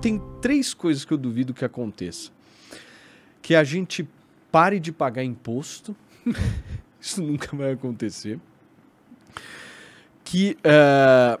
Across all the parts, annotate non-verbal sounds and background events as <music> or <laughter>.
tem três coisas que eu duvido que aconteça. Que a gente pare de pagar imposto. <laughs> Isso nunca vai acontecer. Que uh,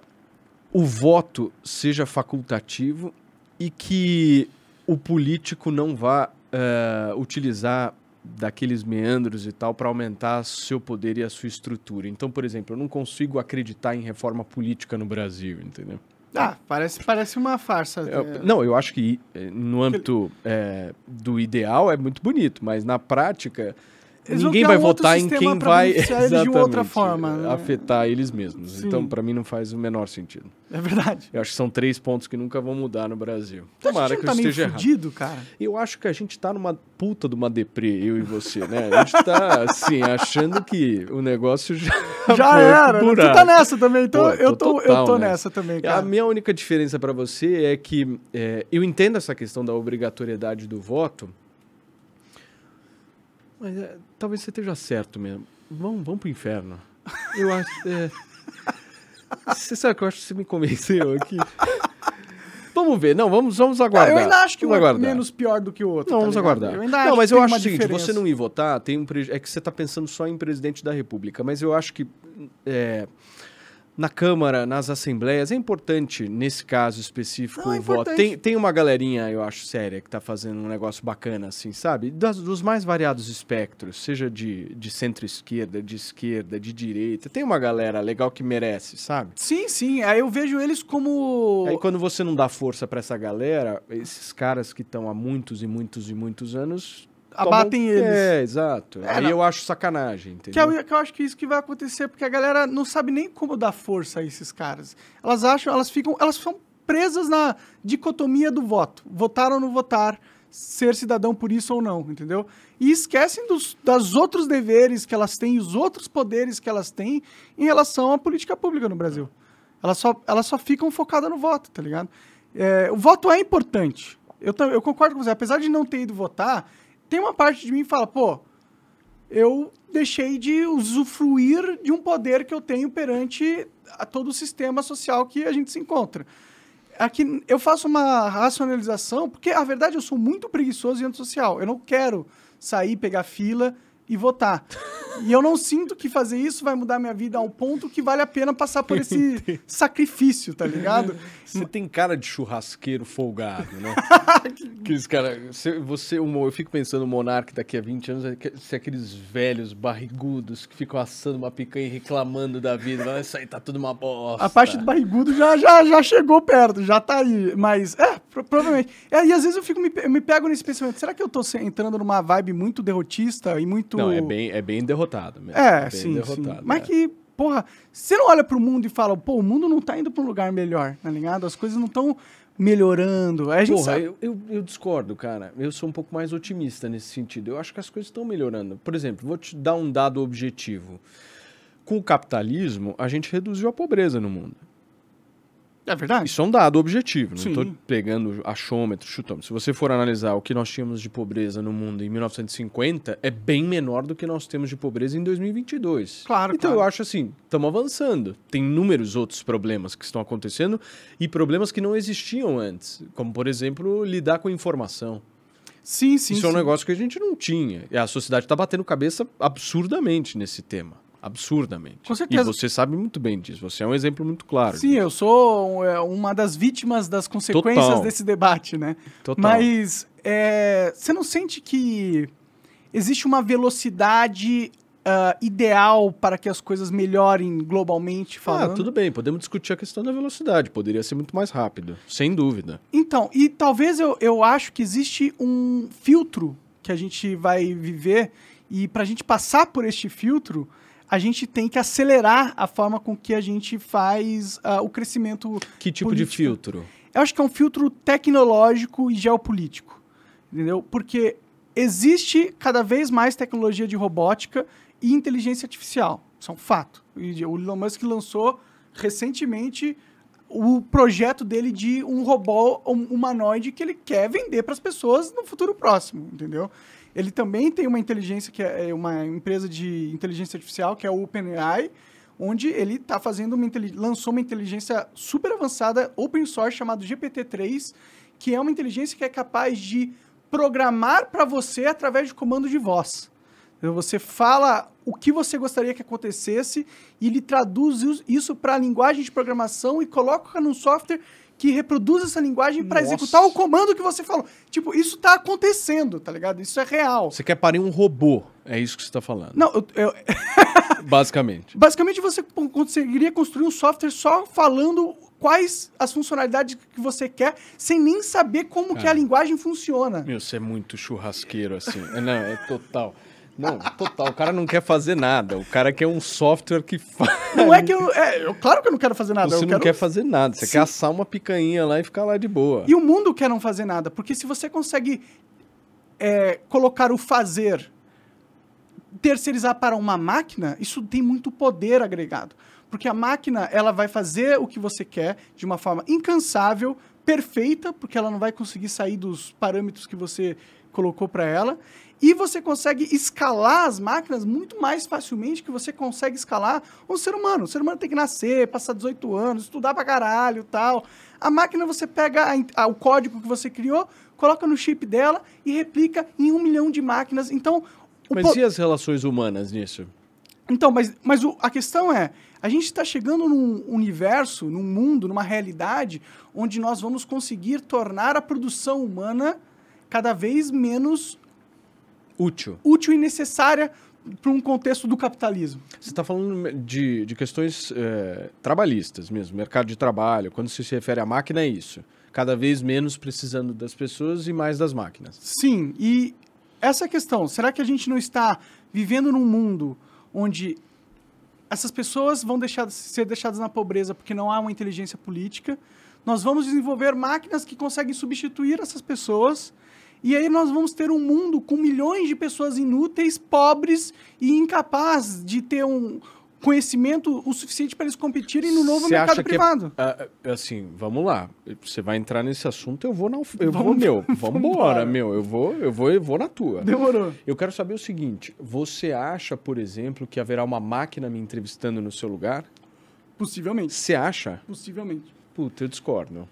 o voto seja facultativo e que o político não vá uh, utilizar daqueles meandros e tal para aumentar seu poder e a sua estrutura. Então, por exemplo, eu não consigo acreditar em reforma política no Brasil, entendeu? Ah, parece, parece uma farsa. Eu, é. não, eu acho que eh, no âmbito é, do ideal é muito bonito, mas na prática eles ninguém vai um votar em quem vai outra forma, né? afetar eles mesmos. Sim. Então, para mim, não faz o menor sentido. É verdade. Eu acho que são três pontos que nunca vão mudar no Brasil. Tomara que tá eu tá esteja meio errado. cara. Eu acho que a gente tá numa puta de uma deprê, eu e você, né? A gente tá, assim, achando que o negócio já. <laughs> Já era. Né? Tu tá nessa também, então Pô, eu tô, eu tô nessa, nessa também, cara. A minha única diferença para você é que é, eu entendo essa questão da obrigatoriedade do voto mas é, talvez você esteja certo mesmo. Vamos, vamos pro inferno. Eu acho. É... Você sabe que eu acho que você me convenceu aqui. Vamos ver, não, vamos, vamos aguardar. Eu ainda acho que um é menos pior do que o outro. Não, tá vamos ligado? aguardar. não, mas eu acho o seguinte, diferença. você não ir votar tem um É que você está pensando só em presidente da república, mas eu acho que... É na Câmara, nas assembleias, é importante, nesse caso específico, Não, é o voto. Tem, tem uma galerinha, eu acho, séria, que está fazendo um negócio bacana, assim, sabe? dos mais variados espectros, seja de, de centro-esquerda, de esquerda, de direita. Tem uma galera legal que merece, sabe? Sim, sim. Aí eu vejo eles como. Aí quando você não dá força para essa galera, esses caras que estão há muitos e muitos e muitos anos Tá abatem Tomam... eles. É, exato. É, Aí não. eu acho sacanagem, entendeu? Que eu, é que eu, acho que é isso que vai acontecer, porque a galera não sabe nem como dar força a esses caras. Elas acham, elas ficam, elas são presas na dicotomia do voto. Votar ou não votar, ser cidadão por isso ou não, entendeu? E esquecem dos das outros deveres que elas têm, os outros poderes que elas têm em relação à política pública no Brasil. Elas só, elas só ficam focadas no voto, tá ligado? É, o voto é importante. Eu, eu concordo com você. Apesar de não ter ido votar, tem uma parte de mim que fala, pô, eu deixei de usufruir de um poder que eu tenho perante a todo o sistema social que a gente se encontra. Aqui eu faço uma racionalização, porque a verdade eu sou muito preguiçoso e antissocial. Eu não quero sair, pegar fila, e votar. e eu não sinto que fazer isso vai mudar minha vida ao ponto que vale a pena passar por esse <laughs> sacrifício, tá ligado? Você tem cara de churrasqueiro folgado, né? aqueles <laughs> cara, você, você, eu fico pensando o Monark daqui a 20 anos, é se é aqueles velhos barrigudos que ficam assando uma picanha e reclamando da vida, isso aí tá tudo uma bosta. A parte do barrigudo já, já, já chegou perto, já tá aí, mas é, provavelmente. É, e às vezes eu fico me, eu me pego nesse pensamento, será que eu tô entrando numa vibe muito derrotista e muito não, é bem, é bem derrotado mesmo. É, é sim, derrotado, sim. Mas é. que, porra, você não olha pro mundo e fala, pô, o mundo não tá indo pra um lugar melhor, tá ligado? As coisas não estão melhorando. A gente Porra, sabe... eu, eu, eu, discordo, cara. Eu sou um pouco mais otimista nesse sentido. Eu acho que as coisas estão melhorando. Por exemplo, vou te dar um dado objetivo. Com o capitalismo, a gente reduziu a pobreza no mundo. É verdade. Isso é um dado objetivo. Não estou pegando achômetro, chutômetro. Se você for analisar o que nós tínhamos de pobreza no mundo em 1950, é bem menor do que nós temos de pobreza em 2022. Claro, Então claro. eu acho assim, estamos avançando. Tem inúmeros outros problemas que estão acontecendo e problemas que não existiam antes. Como, por exemplo, lidar com informação. Sim, sim. Isso sim. é um negócio que a gente não tinha. E a sociedade está batendo cabeça absurdamente nesse tema. Absurdamente. Com certeza. E você sabe muito bem disso. Você é um exemplo muito claro. Sim, disso. eu sou é, uma das vítimas das consequências Total. desse debate, né? Total. Mas é, você não sente que existe uma velocidade uh, ideal para que as coisas melhorem globalmente ah, falando? Ah, tudo bem. Podemos discutir a questão da velocidade. Poderia ser muito mais rápido, sem dúvida. Então, e talvez eu, eu acho que existe um filtro que a gente vai viver e para a gente passar por este filtro a gente tem que acelerar a forma com que a gente faz uh, o crescimento. Que tipo político. de filtro? Eu acho que é um filtro tecnológico e geopolítico, entendeu? Porque existe cada vez mais tecnologia de robótica e inteligência artificial, isso é um fato. O Elon Musk lançou recentemente o projeto dele de um robô um humanoide que ele quer vender para as pessoas no futuro próximo, entendeu? Ele também tem uma inteligência que é, é uma empresa de inteligência artificial que é o OpenAI, onde ele está fazendo uma lançou uma inteligência super avançada open source chamado GPT-3, que é uma inteligência que é capaz de programar para você através de comando de voz. Então, você fala o que você gostaria que acontecesse e ele traduz isso para a linguagem de programação e coloca num software que reproduz essa linguagem para executar o comando que você falou. Tipo, isso tá acontecendo, tá ligado? Isso é real. Você quer parir um robô, é isso que você tá falando. Não, eu... eu... <laughs> <laughs> Basicamente. Basicamente, você conseguiria construir um software só falando quais as funcionalidades que você quer, sem nem saber como Cara, que a é. linguagem funciona. Meu, você é muito churrasqueiro, assim. É, não, é total. Não, total. O cara não quer fazer nada. O cara quer um software que faz não é, é que eu, é, eu. Claro que eu não quero fazer nada. Você não quero... quer fazer nada. Você Sim. quer assar uma picanha lá e ficar lá de boa. E o mundo quer não fazer nada. Porque se você consegue é, colocar o fazer, terceirizar para uma máquina, isso tem muito poder agregado. Porque a máquina, ela vai fazer o que você quer de uma forma incansável, perfeita, porque ela não vai conseguir sair dos parâmetros que você colocou para ela. E você consegue escalar as máquinas muito mais facilmente que você consegue escalar o ser humano. O ser humano tem que nascer, passar 18 anos, estudar pra caralho tal. A máquina você pega a, a, o código que você criou, coloca no chip dela e replica em um milhão de máquinas. Então. Mas po... e as relações humanas nisso? Então, mas, mas o, a questão é: a gente está chegando num universo, num mundo, numa realidade onde nós vamos conseguir tornar a produção humana cada vez menos Útil. Útil e necessária para um contexto do capitalismo. Você está falando de, de questões é, trabalhistas mesmo, mercado de trabalho, quando se refere à máquina, é isso. Cada vez menos precisando das pessoas e mais das máquinas. Sim, e essa é questão, será que a gente não está vivendo num mundo onde essas pessoas vão deixar, ser deixadas na pobreza porque não há uma inteligência política? Nós vamos desenvolver máquinas que conseguem substituir essas pessoas e aí nós vamos ter um mundo com milhões de pessoas inúteis, pobres e incapazes de ter um conhecimento o suficiente para eles competirem no novo Cê mercado é- privado. Ah, é, assim, vamos lá. Você vai entrar nesse assunto, eu vou na eu vamos, vou meu, <laughs> vamos embora, meu, eu vou, eu vou, eu vou na tua. Demorou. Eu quero saber o seguinte, você acha, por exemplo, que haverá uma máquina me entrevistando no seu lugar? Possivelmente. Você acha? Possivelmente. Puta, eu discordo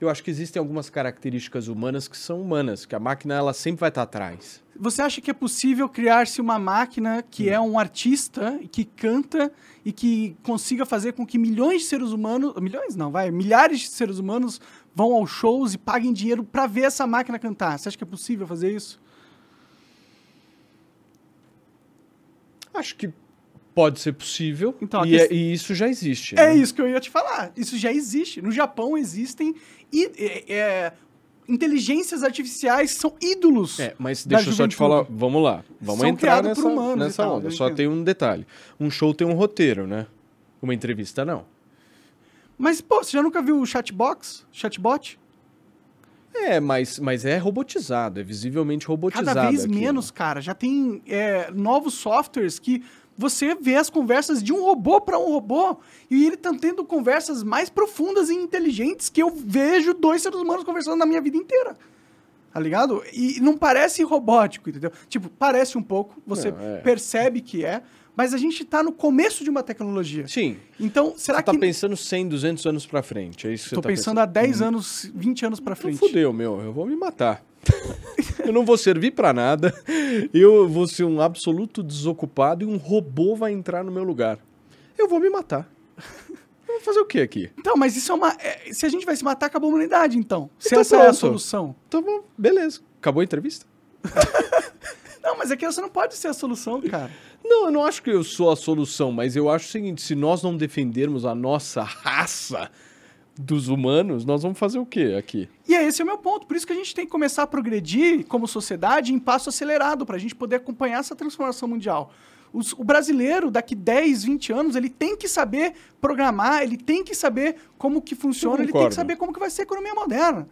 eu acho que existem algumas características humanas que são humanas, que a máquina ela sempre vai estar tá atrás. Você acha que é possível criar-se uma máquina que hum. é um artista, que canta e que consiga fazer com que milhões de seres humanos, milhões não, vai, milhares de seres humanos vão aos shows e paguem dinheiro para ver essa máquina cantar? Você acha que é possível fazer isso? Acho que Pode ser possível. Então, e, é- e, isso já existe. É né? isso que eu ia te falar. Isso já existe. No Japão existem e, é, é, inteligências artificiais são ídolos. É, mas deixa eu só te falar. Vamos lá. Vamos são entrar nessa, nessa tal, onda. Só tem um detalhe. Um show tem um roteiro, né? Uma entrevista não. Mas, pô, você já nunca viu o chatbox? Chatbot? É, mas, mas é robotizado, é visivelmente robotizado. Cada vez aqui, menos, né? cara. Já tem é, novos softwares que você vê as conversas de um robô para um robô e ele tá tendo conversas mais profundas e inteligentes que eu vejo dois seres humanos conversando na minha vida inteira. Tá ligado? E não parece robótico, entendeu? Tipo, parece um pouco, você não, é. percebe que é, mas a gente está no começo de uma tecnologia. Sim. Então, será você tá que. Você está pensando 100, 200 anos para frente, é isso que Tô você tá pensando, pensando há 10 uhum. anos, 20 anos para então frente. Fudeu, meu, eu vou me matar. <laughs> eu não vou servir para nada, <laughs> eu vou ser um absoluto desocupado e um robô vai entrar no meu lugar. Eu vou me matar. <laughs> Eu vou fazer o que aqui? Então, mas isso é uma. É, se a gente vai se matar, acabou a humanidade, então. Se então, essa pronto. é a solução. Então, bom, beleza. Acabou a entrevista? <laughs> não, mas é que você não pode ser a solução, cara. Não, eu não acho que eu sou a solução, mas eu acho o seguinte: se nós não defendermos a nossa raça dos humanos, nós vamos fazer o quê aqui? E é esse é o meu ponto. Por isso que a gente tem que começar a progredir como sociedade em passo acelerado, para a gente poder acompanhar essa transformação mundial. Os, o brasileiro, daqui 10, 20 anos, ele tem que saber programar, ele tem que saber como que funciona, ele tem que saber como que vai ser a economia moderna.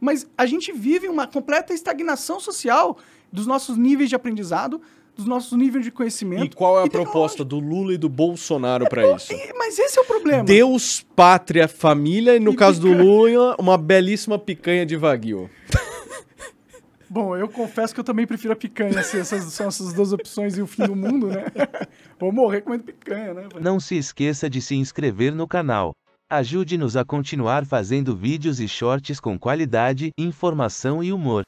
Mas a gente vive uma completa estagnação social dos nossos níveis de aprendizado, dos nossos níveis de conhecimento. E qual é a proposta do Lula e do Bolsonaro é, para isso? Mas esse é o problema. Deus, pátria, família e, no e caso picanha. do Lula, uma belíssima picanha de vaguio. <laughs> Bom, eu confesso que eu também prefiro a picanha, se assim, essas são essas duas opções e o fim do mundo, né? <laughs> Vou morrer comendo picanha, né? Não se esqueça de se inscrever no canal. Ajude-nos a continuar fazendo vídeos e shorts com qualidade, informação e humor.